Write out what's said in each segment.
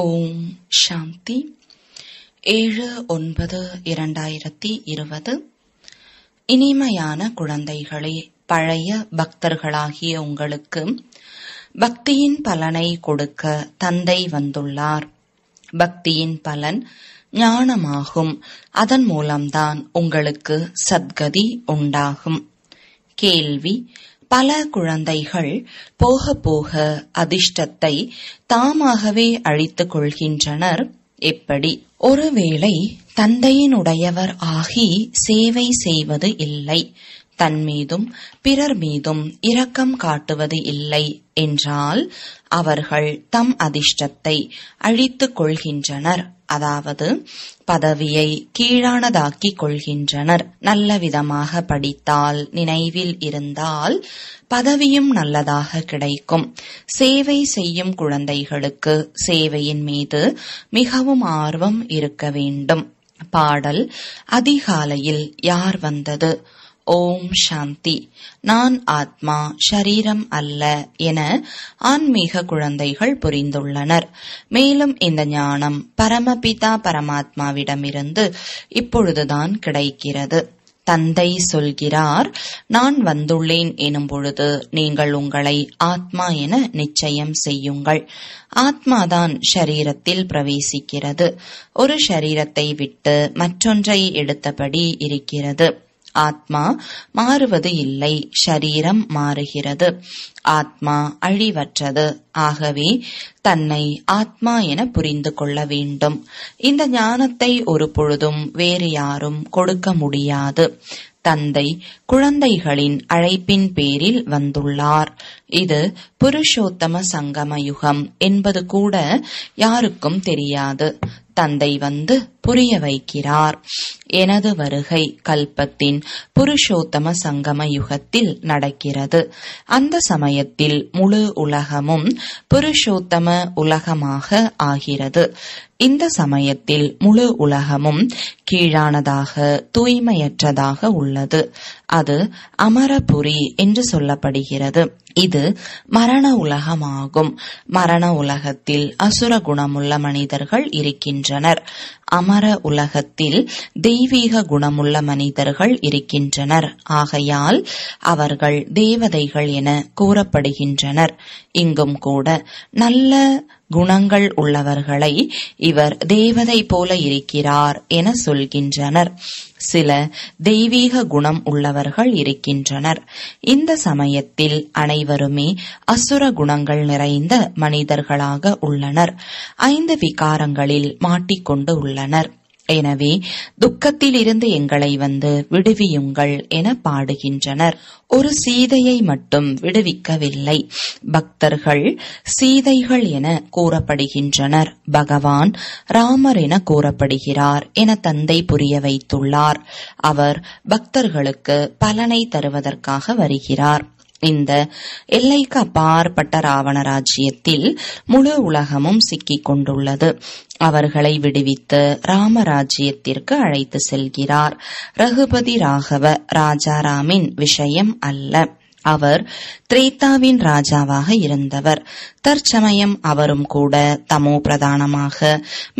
ஓம் சாந்தி ஏழு ஒன்பது இரண்டாயிரத்தி இருபது இனிமையான குழந்தைகளே பழைய பக்தர்களாகிய உங்களுக்கு பக்தியின் பலனை கொடுக்க தந்தை வந்துள்ளார் பக்தியின் பலன் ஞானமாகும் அதன் மூலம்தான் உங்களுக்கு சத்கதி உண்டாகும் கேள்வி பல குழந்தைகள் போக போக அதிர்ஷ்டத்தை தாமாகவே அழித்துக் கொள்கின்றனர் எப்படி ஒருவேளை தந்தையினுடையவர் ஆகி சேவை செய்வது இல்லை தன் மீதும் பிறர் மீதும் இரக்கம் காட்டுவது இல்லை என்றால் அவர்கள் தம் அதிர்ஷ்டத்தை அழித்துக் கொள்கின்றனர் அதாவது பதவியை கீழானதாக்கிக் கொள்கின்றனர் நல்லவிதமாக படித்தால் நினைவில் இருந்தால் பதவியும் நல்லதாக கிடைக்கும் சேவை செய்யும் குழந்தைகளுக்கு சேவையின் மீது மிகவும் ஆர்வம் இருக்க வேண்டும் பாடல் அதிகாலையில் யார் வந்தது ஓம் சாந்தி நான் ஆத்மா ஷரீரம் அல்ல என ஆன்மீக குழந்தைகள் புரிந்துள்ளனர் மேலும் இந்த ஞானம் பரமபிதா பரமாத்மாவிடமிருந்து இப்பொழுதுதான் கிடைக்கிறது தந்தை சொல்கிறார் நான் வந்துள்ளேன் எனும் பொழுது நீங்கள் உங்களை ஆத்மா என நிச்சயம் செய்யுங்கள் ஆத்மாதான் ஷரீரத்தில் பிரவேசிக்கிறது ஒரு ஷரீரத்தை விட்டு மற்றொன்றை எடுத்தபடி இருக்கிறது ஆத்மா மாறுவது இல்லை ஷரீரம் மாறுகிறது ஆத்மா அழிவற்றது ஆகவே தன்னை ஆத்மா என புரிந்து கொள்ள வேண்டும் இந்த ஞானத்தை ஒரு பொழுதும் வேறு யாரும் கொடுக்க முடியாது தந்தை குழந்தைகளின் அழைப்பின் பேரில் வந்துள்ளார் இது புருஷோத்தம சங்கம யுகம் என்பது கூட யாருக்கும் தெரியாது தந்தை வந்து புரிய வைக்கிறார் எனது வருகை கல்பத்தின் புருஷோத்தம சங்கம யுகத்தில் நடக்கிறது அந்த சமயத்தில் முழு உலகமும் புருஷோத்தம உலகமாக ஆகிறது இந்த சமயத்தில் முழு உலகமும் கீழானதாக தூய்மையற்றதாக உள்ளது அது அமரபுரி என்று சொல்லப்படுகிறது இது மரண உலகமாகும் மரண உலகத்தில் அசுர குணமுள்ள மனிதர்கள் இருக்கின்றனர் அமர உலகத்தில் தெய்வீக குணமுள்ள மனிதர்கள் இருக்கின்றனர் ஆகையால் அவர்கள் தேவதைகள் என கூறப்படுகின்றனர் இங்கும் கூட நல்ல குணங்கள் உள்ளவர்களை இவர் தேவதை போல இருக்கிறார் என சொல்கின்றனர் சில தெய்வீக குணம் உள்ளவர்கள் இருக்கின்றனர் இந்த சமயத்தில் அனைவருமே அசுர குணங்கள் நிறைந்த மனிதர்களாக உள்ளனர் ஐந்து விகாரங்களில் மாட்டிக்கொண்டு உள்ளனர் எனவே துக்கத்திலிருந்து எங்களை வந்து விடுவியுங்கள் என பாடுகின்றனர் ஒரு சீதையை மட்டும் விடுவிக்கவில்லை பக்தர்கள் சீதைகள் என கூறப்படுகின்றனர் பகவான் ராமர் என கூறப்படுகிறார் என தந்தை புரிய வைத்துள்ளார் அவர் பக்தர்களுக்கு பலனை தருவதற்காக வருகிறார் இந்த எல்லைக்கு அப்பாற்பட்ட ராவண ராஜ்யத்தில் முழு உலகமும் சிக்கிக் கொண்டுள்ளது அவர்களை விடுவித்து ராமராஜ்யத்திற்கு அழைத்து செல்கிறார் ரகுபதி ராகவ ராஜாராமின் விஷயம் அல்ல அவர் திரேதாவின் ராஜாவாக இருந்தவர் தற்சமயம் அவரும் கூட தமோ பிரதானமாக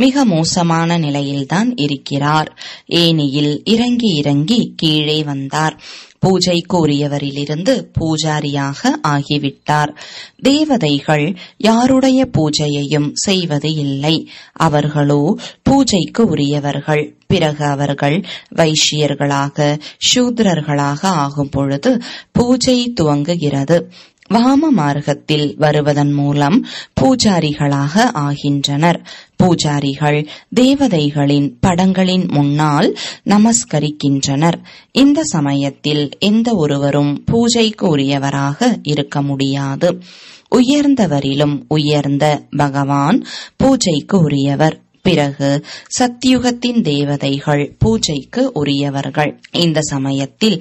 மிக மோசமான நிலையில்தான் இருக்கிறார் ஏனியில் இறங்கி இறங்கி கீழே வந்தார் பூஜை கூறியவரிலிருந்து பூஜாரியாக ஆகிவிட்டார் தேவதைகள் யாருடைய பூஜையையும் செய்வது இல்லை அவர்களோ பூஜைக்கு உரியவர்கள் பிறகு அவர்கள் வைஷ்யர்களாக சூத்ரர்களாக ஆகும் பொழுது பூஜை துவங்குகிறது வாம மார்க்கத்தில் வருவதன் மூலம் பூஜாரிகளாக ஆகின்றனர் பூஜாரிகள் தேவதைகளின் படங்களின் முன்னால் நமஸ்கரிக்கின்றனர் இந்த சமயத்தில் எந்த ஒருவரும் பூஜைக்கு உரியவராக இருக்க முடியாது உயர்ந்தவரிலும் உயர்ந்த பகவான் பூஜைக்கு உரியவர் பிறகு சத்தியுகத்தின் தேவதைகள் பூஜைக்கு உரியவர்கள் இந்த சமயத்தில்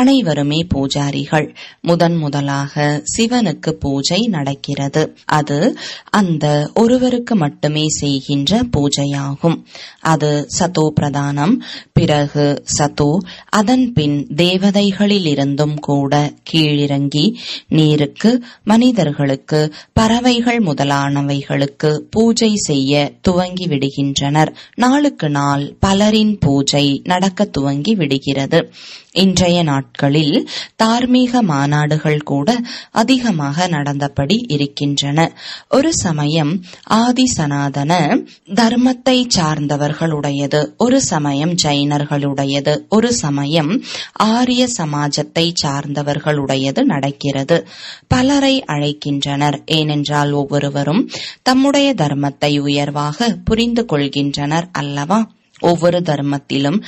அனைவருமே பூஜாரிகள் முதன் முதலாக சிவனுக்கு பூஜை நடக்கிறது அது அந்த ஒருவருக்கு மட்டுமே செய்கின்ற பூஜையாகும் அது சதோ பிரதானம் பிறகு சதோ அதன் பின் தேவதைகளிலிருந்தும் கூட கீழிறங்கி நீருக்கு மனிதர்களுக்கு பறவைகள் முதலானவைகளுக்கு பூஜை செய்ய துவங்கிவிடுகிறது வருகின்றனர் நாளுக்கு நாள் பலரின் பூஜை நடக்க துவங்கி விடுகிறது இன்றைய நாட்களில் தார்மீக மாநாடுகள் கூட அதிகமாக நடந்தபடி இருக்கின்றன ஒரு சமயம் ஆதி சனாதன தர்மத்தை சார்ந்தவர்களுடையது ஒரு சமயம் ஜைனர்களுடையது ஒரு சமயம் ஆரிய சமாஜத்தை சார்ந்தவர்களுடையது நடக்கிறது பலரை அழைக்கின்றனர் ஏனென்றால் ஒவ்வொருவரும் தம்முடைய தர்மத்தை உயர்வாக புரிந்து கொள்கின்றனர் அல்லவா ஒவ்வொரு தர்மத்திலும்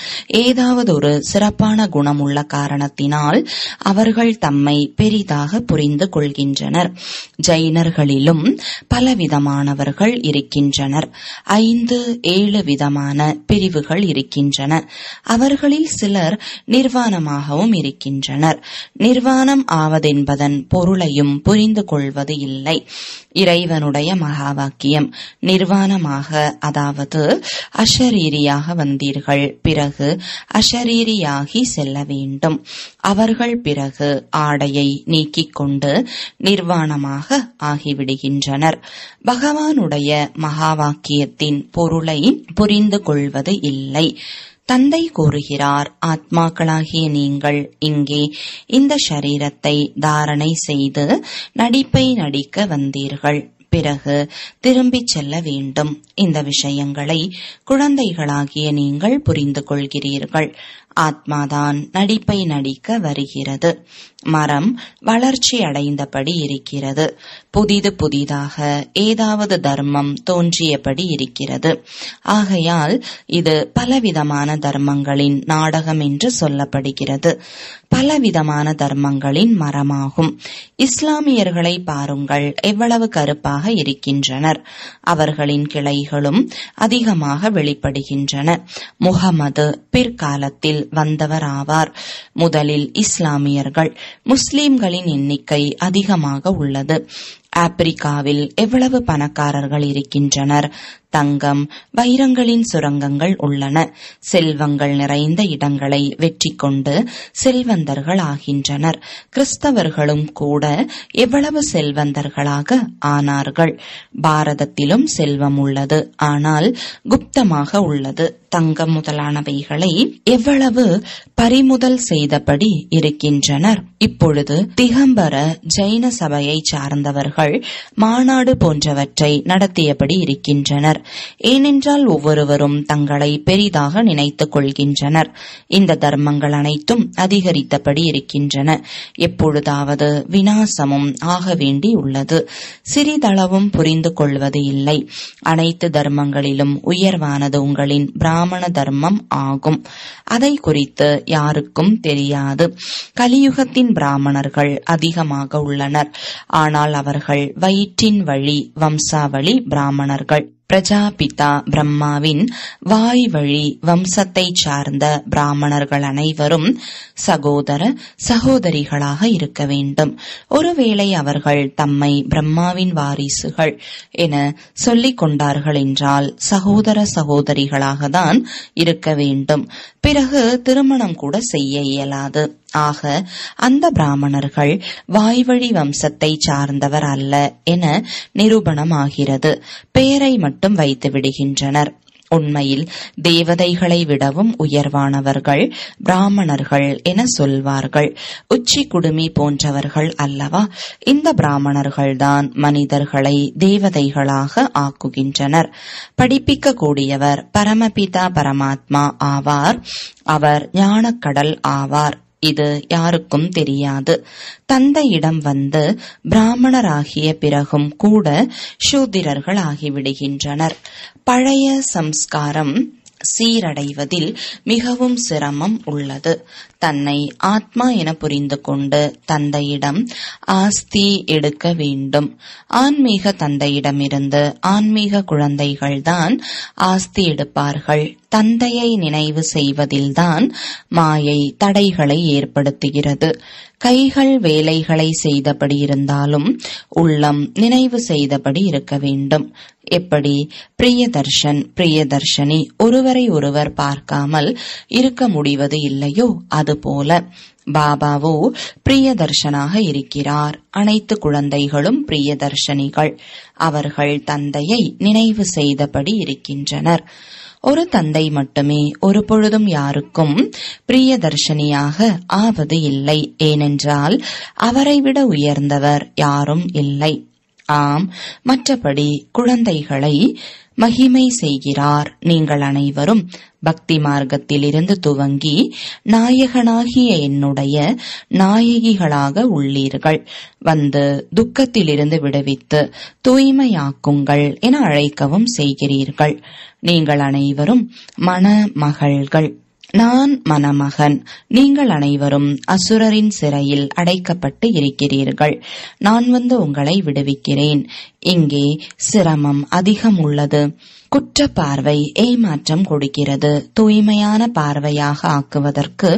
ஏதாவது ஒரு சிறப்பான குணமுள்ள காரணத்தினால் அவர்கள் தம்மை பெரிதாக புரிந்து கொள்கின்றனர் ஜைனர்களிலும் பலவிதமானவர்கள் இருக்கின்றனர் ஐந்து ஏழு விதமான பிரிவுகள் இருக்கின்றன அவர்களில் சிலர் நிர்வாணமாகவும் இருக்கின்றனர் நிர்வாணம் ஆவதென்பதன் பொருளையும் புரிந்து கொள்வது இல்லை இறைவனுடைய மகாவாக்கியம் நிர்வாணமாக அதாவது அஷரீரியாக மூலமாக வந்தீர்கள் பிறகு அஷரீரியாகி செல்ல வேண்டும் அவர்கள் பிறகு ஆடையை நீக்கிக் கொண்டு நிர்வாணமாக ஆகிவிடுகின்றனர் பகவானுடைய மகா வாக்கியத்தின் பொருளை புரிந்து கொள்வது இல்லை தந்தை கூறுகிறார் ஆத்மாக்களாகிய நீங்கள் இங்கே இந்த ஷரீரத்தை தாரணை செய்து நடிப்பை நடிக்க வந்தீர்கள் பிறகு திரும்பிச் செல்ல வேண்டும் இந்த விஷயங்களை குழந்தைகளாகிய நீங்கள் புரிந்து கொள்கிறீர்கள் ஆத்மாதான் நடிப்பை நடிக்க வருகிறது மரம் வளர்ச்சி அடைந்தபடி இருக்கிறது புதிது புதிதாக ஏதாவது தர்மம் தோன்றியபடி இருக்கிறது ஆகையால் இது பலவிதமான தர்மங்களின் நாடகம் என்று சொல்லப்படுகிறது பலவிதமான தர்மங்களின் மரமாகும் இஸ்லாமியர்களை பாருங்கள் எவ்வளவு கருப்பாக இருக்கின்றனர் அவர்களின் கிளைகளும் அதிகமாக வெளிப்படுகின்றன முகமது பிற்காலத்தில் வந்தவராவார் முதலில் இஸ்லாமியர்கள் முஸ்லீம்களின் எண்ணிக்கை அதிகமாக உள்ளது ஆப்பிரிக்காவில் எவ்வளவு பணக்காரர்கள் இருக்கின்றனர் தங்கம் வைரங்களின் சுரங்கங்கள் உள்ளன செல்வங்கள் நிறைந்த இடங்களை வெற்றி கொண்டு செல்வந்தர்கள் ஆகின்றனர் கிறிஸ்தவர்களும் கூட எவ்வளவு செல்வந்தர்களாக ஆனார்கள் பாரதத்திலும் செல்வம் உள்ளது ஆனால் குப்தமாக உள்ளது தங்கம் முதலானவைகளை எவ்வளவு பறிமுதல் செய்தபடி இருக்கின்றனர் இப்பொழுது திகம்பர ஜெயின சபையை சார்ந்தவர்கள் மாநாடு போன்றவற்றை நடத்தியபடி இருக்கின்றனர் ஏனென்றால் ஒவ்வொருவரும் தங்களை பெரிதாக நினைத்துக் கொள்கின்றனர் இந்த தர்மங்கள் அனைத்தும் அதிகரித்தபடி இருக்கின்றன எப்பொழுதாவது விநாசமும் ஆக வேண்டியுள்ளது சிறிதளவும் புரிந்து கொள்வது இல்லை அனைத்து தர்மங்களிலும் உயர்வானது உங்களின் பிராமண தர்மம் ஆகும் அதை குறித்து யாருக்கும் தெரியாது கலியுகத்தின் பிராமணர்கள் அதிகமாக உள்ளனர் ஆனால் அவர்கள் வயிற்றின் வழி வம்சாவளி பிராமணர்கள் பிரஜாபிதா பிரம்மாவின் வாய் வழி வம்சத்தை சார்ந்த பிராமணர்கள் அனைவரும் சகோதர சகோதரிகளாக இருக்க வேண்டும் ஒருவேளை அவர்கள் தம்மை பிரம்மாவின் வாரிசுகள் என சொல்லிக் கொண்டார்கள் என்றால் சகோதர சகோதரிகளாக தான் இருக்க வேண்டும் பிறகு திருமணம் கூட செய்ய இயலாது ஆக அந்த பிராமணர்கள் வாய்வழி வம்சத்தை சார்ந்தவர் அல்ல என நிரூபணமாகிறது பெயரை மட்டும் வைத்து விடுகின்றனர் உண்மையில் தேவதைகளை விடவும் உயர்வானவர்கள் பிராமணர்கள் என சொல்வார்கள் உச்சி குடுமி போன்றவர்கள் அல்லவா இந்த பிராமணர்கள்தான் மனிதர்களை தேவதைகளாக ஆக்குகின்றனர் படிப்பிக்க கூடியவர் பரமபிதா பரமாத்மா ஆவார் அவர் ஞானக்கடல் ஆவார் இது யாருக்கும் தெரியாது தந்தையிடம் வந்து பிராமணராகிய பிறகும் கூட சூத்திரர்கள் ஆகிவிடுகின்றனர் பழைய சம்ஸ்காரம் சீரடைவதில் மிகவும் சிரமம் உள்ளது தன்னை ஆத்மா என புரிந்து கொண்டு தந்தையிடம் ஆஸ்தி எடுக்க வேண்டும் ஆன்மீக தந்தையிடமிருந்து ஆன்மீக குழந்தைகள்தான் ஆஸ்தி எடுப்பார்கள் தந்தையை நினைவு செய்வதில்தான் மாயை தடைகளை ஏற்படுத்துகிறது கைகள் வேலைகளை செய்தபடி இருந்தாலும் உள்ளம் நினைவு செய்தபடி இருக்க வேண்டும் எப்படி பிரியதர்ஷன் பிரியதர்ஷனி ஒருவரை ஒருவர் பார்க்காமல் இருக்க முடிவது இல்லையோ அதுபோல பாபாவோ பிரியதர்ஷனாக இருக்கிறார் அனைத்து குழந்தைகளும் பிரியதர்ஷனிகள் அவர்கள் தந்தையை நினைவு செய்தபடி இருக்கின்றனர் ஒரு தந்தை மட்டுமே ஒரு பொழுதும் யாருக்கும் பிரியதர்ஷனியாக ஆவது இல்லை ஏனென்றால் அவரை விட உயர்ந்தவர் யாரும் இல்லை ஆம் மற்றபடி குழந்தைகளை மகிமை செய்கிறார் நீங்கள் அனைவரும் பக்தி மார்க்கத்திலிருந்து துவங்கி நாயகனாகிய என்னுடைய நாயகிகளாக உள்ளீர்கள் வந்து துக்கத்திலிருந்து விடுவித்து தூய்மையாக்குங்கள் என அழைக்கவும் செய்கிறீர்கள் நீங்கள் அனைவரும் மணமகள்கள் நான் மணமகன் நீங்கள் அனைவரும் அசுரரின் சிறையில் அடைக்கப்பட்டு இருக்கிறீர்கள் நான் வந்து உங்களை விடுவிக்கிறேன் இங்கே சிரமம் அதிகம் உள்ளது குற்ற பார்வை ஏமாற்றம் கொடுக்கிறது தூய்மையான பார்வையாக ஆக்குவதற்கு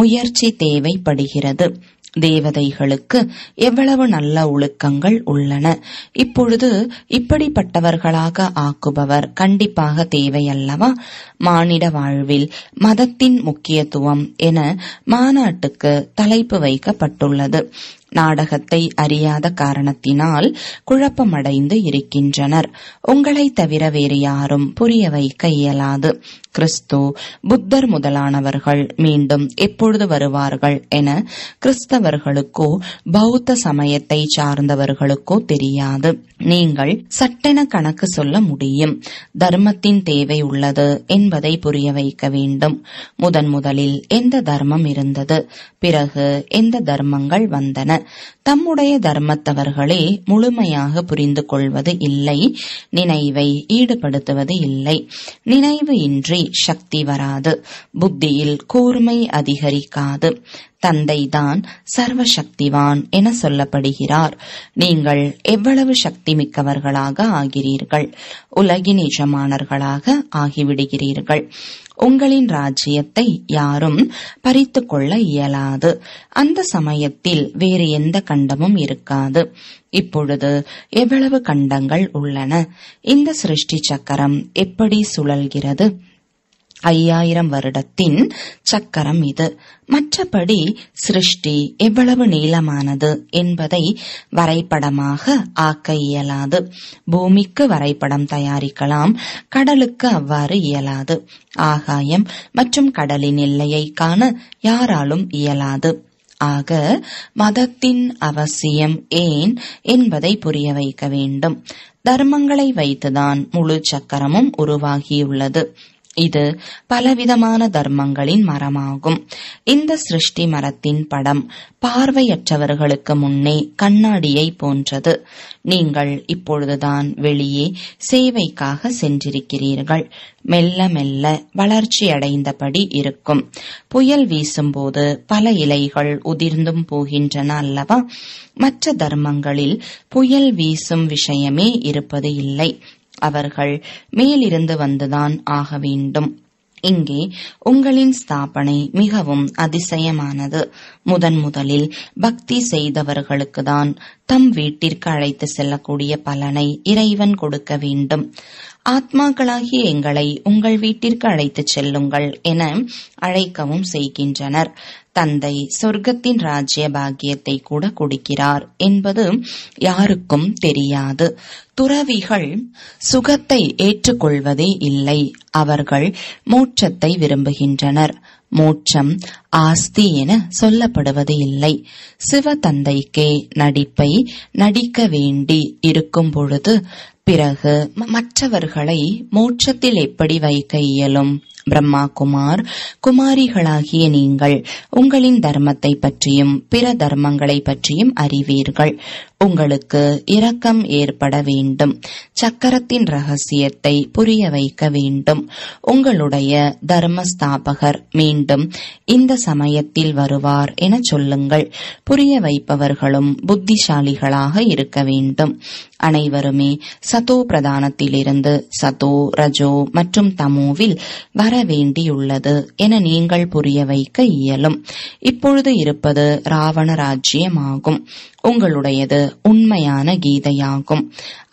முயற்சி தேவைப்படுகிறது தேவதைகளுக்கு எவ்வளவு நல்ல ஒழுக்கங்கள் உள்ளன இப்பொழுது இப்படிப்பட்டவர்களாக ஆக்குபவர் கண்டிப்பாக தேவையல்லவா மானிட வாழ்வில் மதத்தின் முக்கியத்துவம் என மாநாட்டுக்கு தலைப்பு வைக்கப்பட்டுள்ளது நாடகத்தை அறியாத காரணத்தினால் குழப்பமடைந்து இருக்கின்றனர் உங்களை தவிர வேறு யாரும் புரிய வைக்க இயலாது கிறிஸ்து புத்தர் முதலானவர்கள் மீண்டும் எப்பொழுது வருவார்கள் என கிறிஸ்தவர்களுக்கோ பௌத்த சமயத்தை சார்ந்தவர்களுக்கோ தெரியாது நீங்கள் சட்டென கணக்கு சொல்ல முடியும் தர்மத்தின் தேவை உள்ளது என்பதை புரிய வைக்க வேண்டும் முதன் முதலில் எந்த தர்மம் இருந்தது பிறகு எந்த தர்மங்கள் வந்தன தம்முடைய தர்மத்தவர்களே முழுமையாக புரிந்து கொள்வது இல்லை நினைவை ஈடுபடுத்துவது இல்லை நினைவு இன்றி சக்தி வராது புத்தியில் கூர்மை அதிகரிக்காது தந்தைதான் சர்வசக்திவான் என சொல்லப்படுகிறார் நீங்கள் எவ்வளவு சக்தி மிக்கவர்களாக ஆகிறீர்கள் உலகின் எஜமானர்களாக ஆகிவிடுகிறீர்கள் உங்களின் ராஜ்யத்தை யாரும் பறித்து கொள்ள இயலாது அந்த சமயத்தில் வேறு எந்த கண்டமும் இருக்காது இப்பொழுது எவ்வளவு கண்டங்கள் உள்ளன இந்த சிருஷ்டி சக்கரம் எப்படி சுழல்கிறது ஐயாயிரம் வருடத்தின் சக்கரம் இது மற்றபடி சிருஷ்டி எவ்வளவு நீளமானது என்பதை வரைபடமாக ஆக்க இயலாது பூமிக்கு வரைபடம் தயாரிக்கலாம் கடலுக்கு அவ்வாறு இயலாது ஆகாயம் மற்றும் கடலின் எல்லையை காண யாராலும் இயலாது ஆக மதத்தின் அவசியம் ஏன் என்பதை புரிய வைக்க வேண்டும் தர்மங்களை வைத்துதான் முழு சக்கரமும் உருவாகியுள்ளது இது பலவிதமான தர்மங்களின் மரமாகும் இந்த சிருஷ்டி மரத்தின் படம் பார்வையற்றவர்களுக்கு முன்னே கண்ணாடியை போன்றது நீங்கள் இப்பொழுதுதான் வெளியே சேவைக்காக சென்றிருக்கிறீர்கள் மெல்ல மெல்ல வளர்ச்சியடைந்தபடி இருக்கும் புயல் வீசும்போது பல இலைகள் உதிர்ந்தும் போகின்றன அல்லவா மற்ற தர்மங்களில் புயல் வீசும் விஷயமே இருப்பது இல்லை அவர்கள் மேலிருந்து வந்துதான் ஆக வேண்டும் இங்கே உங்களின் ஸ்தாபனை மிகவும் அதிசயமானது முதன் முதலில் பக்தி செய்தவர்களுக்கு தான் தம் வீட்டிற்கு அழைத்து செல்லக்கூடிய பலனை இறைவன் கொடுக்க வேண்டும் ஆத்மாக்களாகிய எங்களை உங்கள் வீட்டிற்கு அழைத்துச் செல்லுங்கள் என அழைக்கவும் செய்கின்றனர் தந்தை சொர்க்கத்தின் ராஜ்ய பாக்கியத்தை கூட கொடுக்கிறார் என்பது யாருக்கும் தெரியாது துறவிகள் சுகத்தை ஏற்றுக்கொள்வதே இல்லை அவர்கள் மோட்சத்தை விரும்புகின்றனர் மோட்சம் ஆஸ்தி என சொல்லப்படுவது இல்லை சிவ தந்தைக்கே நடிப்பை நடிக்க வேண்டி இருக்கும் பொழுது பிறகு மற்றவர்களை மோட்சத்தில் எப்படி வைக்க இயலும் பிரம்மா குமார் குமாரிகளாகிய நீங்கள் உங்களின் தர்மத்தை பற்றியும் பிற தர்மங்களை பற்றியும் அறிவீர்கள் உங்களுக்கு இரக்கம் ஏற்பட வேண்டும் சக்கரத்தின் ரகசியத்தை புரிய வைக்க வேண்டும் உங்களுடைய தர்மஸ்தாபகர் மீண்டும் இந்த சமயத்தில் வருவார் என சொல்லுங்கள் புரிய வைப்பவர்களும் புத்திசாலிகளாக இருக்க வேண்டும் அனைவருமே சதோ பிரதானத்திலிருந்து சதோ ரஜோ மற்றும் தமோவில் வர வேண்டியுள்ளது என நீங்கள் புரிய வைக்க இயலும் இப்பொழுது இருப்பது ராவண ராஜ்யமாகும் உங்களுடையது உண்மையான கீதையாகும்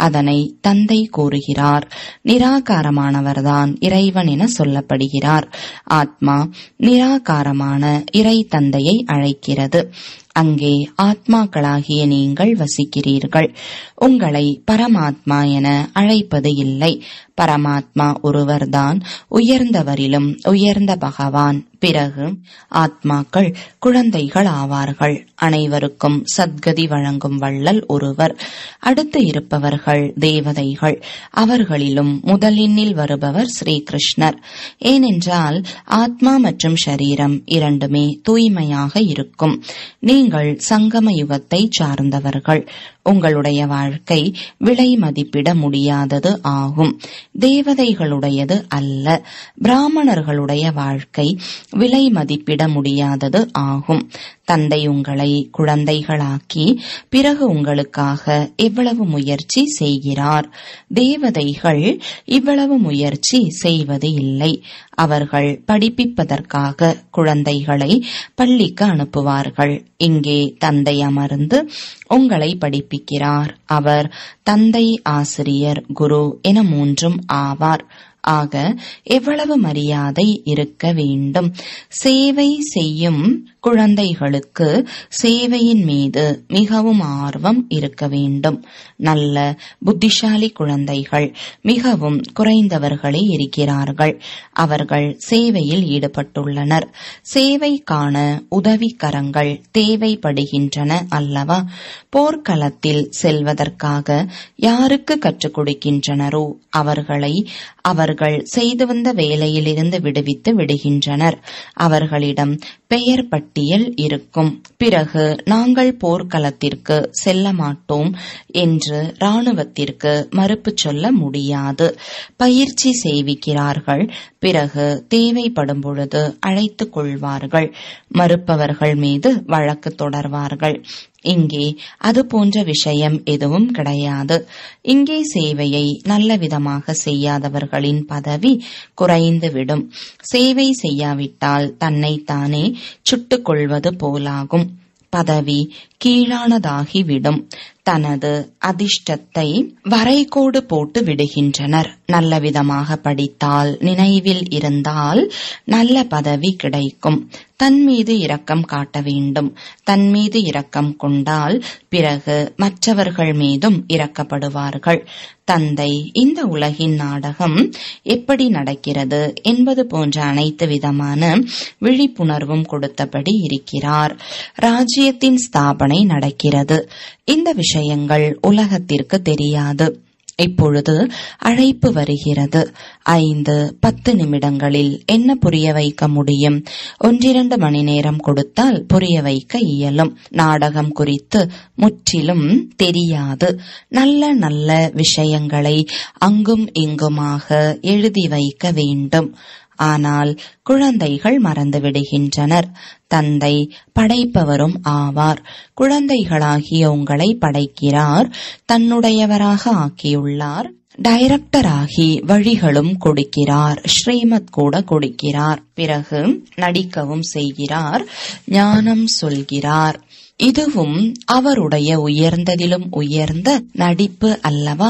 அதனை தந்தை கூறுகிறார் நிராகாரமானவர்தான் இறைவன் என சொல்லப்படுகிறார் ஆத்மா நிராகாரமான இறை தந்தையை அழைக்கிறது அங்கே ஆத்மாக்களாகிய நீங்கள் வசிக்கிறீர்கள் உங்களை பரமாத்மா என அழைப்பது இல்லை பரமாத்மா ஒருவர்தான் உயர்ந்தவரிலும் உயர்ந்த பகவான் பிறகு ஆத்மாக்கள் குழந்தைகள் ஆவார்கள் அனைவருக்கும் சத்கதி வழங்கும் வள்ளல் ஒருவர் அடுத்து இருப்பவர்கள் தேவதைகள் அவர்களிலும் முதலின்னில் வருபவர் ஸ்ரீகிருஷ்ணர் ஏனென்றால் ஆத்மா மற்றும் ஷரீரம் இரண்டுமே தூய்மையாக இருக்கும் நீங்கள் சங்கம யுகத்தை சார்ந்தவர்கள் உங்களுடைய வாழ்க்கை விலை மதிப்பிட முடியாதது ஆகும் தேவதைகளுடையது அல்ல பிராமணர்களுடைய வாழ்க்கை விலை மதிப்பிட முடியாதது ஆகும் தந்தை உங்களை குழந்தைகளாக்கி பிறகு உங்களுக்காக இவ்வளவு முயற்சி செய்கிறார் தேவதைகள் இவ்வளவு முயற்சி செய்வது இல்லை அவர்கள் படிப்பிப்பதற்காக குழந்தைகளை பள்ளிக்கு அனுப்புவார்கள் இங்கே தந்தை அமர்ந்து உங்களை படிப்பிக்கிறார் அவர் தந்தை ஆசிரியர் குரு என மூன்றும் ஆவார் ஆக எவ்வளவு மரியாதை இருக்க வேண்டும் சேவை செய்யும் குழந்தைகளுக்கு சேவையின் மீது மிகவும் ஆர்வம் இருக்க வேண்டும் நல்ல புத்திசாலி குழந்தைகள் மிகவும் குறைந்தவர்களே இருக்கிறார்கள் அவர்கள் சேவையில் ஈடுபட்டுள்ளனர் சேவைக்கான உதவிக்கரங்கள் தேவைப்படுகின்றன அல்லவா போர்க்களத்தில் செல்வதற்காக யாருக்கு கற்றுக் கொடுக்கின்றனரோ அவர்களை அவர்கள் செய்து வந்த வேலையிலிருந்து விடுவித்து விடுகின்றனர் அவர்களிடம் பெயர் பட்டியல் இருக்கும் பிறகு நாங்கள் போர்க்களத்திற்கு செல்ல மாட்டோம் என்று ராணுவத்திற்கு மறுப்பு சொல்ல முடியாது பயிற்சி செய்விக்கிறார்கள் பிறகு தேவைப்படும் பொழுது அழைத்துக் கொள்வார்கள் மறுப்பவர்கள் மீது வழக்கு தொடர்வார்கள் இங்கே அது போன்ற விஷயம் எதுவும் கிடையாது இங்கே சேவையை நல்ல விதமாக செய்யாதவர்களின் பதவி குறைந்துவிடும் சேவை செய்யாவிட்டால் தன்னைத்தானே சுட்டுக் கொள்வது போலாகும் பதவி கீழானதாகிவிடும் தனது அதிர்ஷ்டத்தை வரைகோடு போட்டு விடுகின்றனர் நல்ல விதமாக படித்தால் நினைவில் இருந்தால் நல்ல பதவி கிடைக்கும் தன் மீது இரக்கம் காட்ட வேண்டும் தன் மீது இரக்கம் கொண்டால் பிறகு மற்றவர்கள் மீதும் இரக்கப்படுவார்கள் தந்தை இந்த உலகின் நாடகம் எப்படி நடக்கிறது என்பது போன்ற அனைத்து விதமான விழிப்புணர்வும் கொடுத்தபடி இருக்கிறார் ராஜ்யத்தின் ஸ்தாபனை விற்பனை நடக்கிறது இந்த விஷயங்கள் உலகத்திற்கு தெரியாது இப்பொழுது அழைப்பு வருகிறது ஐந்து பத்து நிமிடங்களில் என்ன புரிய வைக்க முடியும் ஒன்றிரண்டு மணி நேரம் கொடுத்தால் புரிய வைக்க இயலும் நாடகம் குறித்து முற்றிலும் தெரியாது நல்ல நல்ல விஷயங்களை அங்கும் இங்குமாக எழுதி வைக்க வேண்டும் ஆனால் குழந்தைகள் மறந்துவிடுகின்றனர் தந்தை படைப்பவரும் ஆவார் குழந்தைகளாகிய உங்களை படைக்கிறார் தன்னுடையவராக ஆக்கியுள்ளார் டைரக்டராகி வழிகளும் கொடுக்கிறார் ஸ்ரீமத் கூட கொடுக்கிறார் பிறகு நடிக்கவும் செய்கிறார் ஞானம் சொல்கிறார் இதுவும் அவருடைய உயர்ந்ததிலும் உயர்ந்த நடிப்பு அல்லவா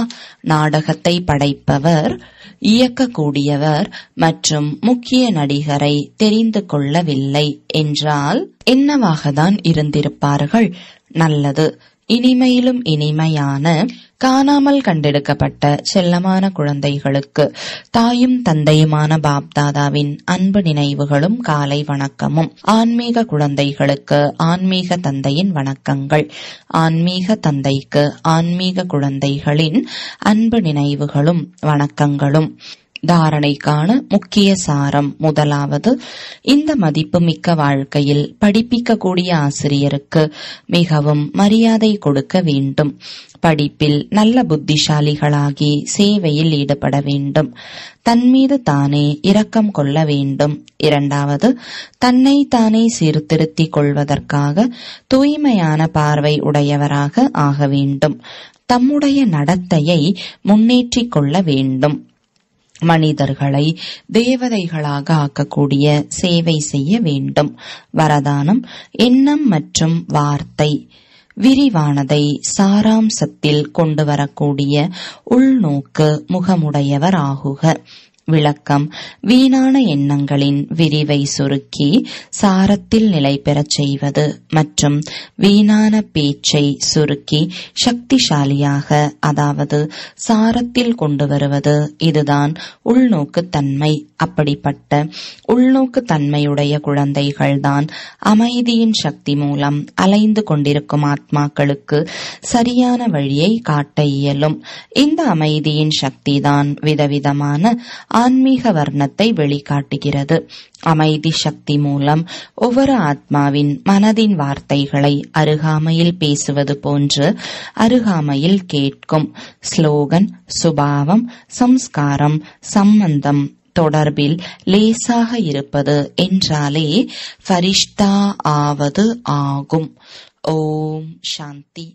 நாடகத்தை படைப்பவர் இயக்கக்கூடியவர் மற்றும் முக்கிய நடிகரை தெரிந்து கொள்ளவில்லை என்றால் என்னவாகத்தான் இருந்திருப்பார்கள் நல்லது இனிமையிலும் இனிமையான காணாமல் கண்டெடுக்கப்பட்ட செல்லமான குழந்தைகளுக்கு தாயும் தந்தையுமான பாப்தாதாவின் அன்பு நினைவுகளும் காலை வணக்கமும் ஆன்மீக குழந்தைகளுக்கு ஆன்மீக தந்தையின் வணக்கங்கள் ஆன்மீக தந்தைக்கு ஆன்மீக குழந்தைகளின் அன்பு நினைவுகளும் வணக்கங்களும் தாரணைக்கான முக்கிய சாரம் முதலாவது இந்த மதிப்பு மிக்க வாழ்க்கையில் படிப்பிக்கக்கூடிய ஆசிரியருக்கு மிகவும் மரியாதை கொடுக்க வேண்டும் படிப்பில் நல்ல புத்திசாலிகளாகி சேவையில் ஈடுபட வேண்டும் தன்மீது தானே இரக்கம் கொள்ள வேண்டும் இரண்டாவது தன்னை தானே சீர்திருத்திக் கொள்வதற்காக தூய்மையான பார்வை உடையவராக ஆக வேண்டும் தம்முடைய நடத்தையை முன்னேற்றிக் கொள்ள வேண்டும் மனிதர்களை தேவதைகளாக ஆக்கக்கூடிய சேவை செய்ய வேண்டும் வரதானம் எண்ணம் மற்றும் வார்த்தை விரிவானதை சாராம்சத்தில் கொண்டு வரக்கூடிய உள்நோக்கு முகமுடையவர் ஆகுக விளக்கம் வீணான எண்ணங்களின் விரிவை சுருக்கி சாரத்தில் நிலை பெறச் செய்வது மற்றும் வீணான பேச்சை சுருக்கி சக்திசாலியாக அதாவது சாரத்தில் கொண்டு வருவது இதுதான் உள்நோக்குத்தன்மை அப்படிப்பட்ட உள்நோக்குத்தன்மையுடைய குழந்தைகள்தான் அமைதியின் சக்தி மூலம் அலைந்து கொண்டிருக்கும் ஆத்மாக்களுக்கு சரியான வழியை காட்ட இயலும் இந்த அமைதியின் சக்திதான் விதவிதமான ஆன்மீக வர்ணத்தை வெளிக்காட்டுகிறது அமைதி சக்தி மூலம் ஒவ்வொரு ஆத்மாவின் மனதின் வார்த்தைகளை அருகாமையில் பேசுவது போன்று அருகாமையில் கேட்கும் ஸ்லோகன் சுபாவம் சம்ஸ்காரம் சம்பந்தம் தொடர்பில் லேசாக இருப்பது என்றாலே ஃபரிஷ்தா ஆவது ஆகும் ஓம் சாந்தி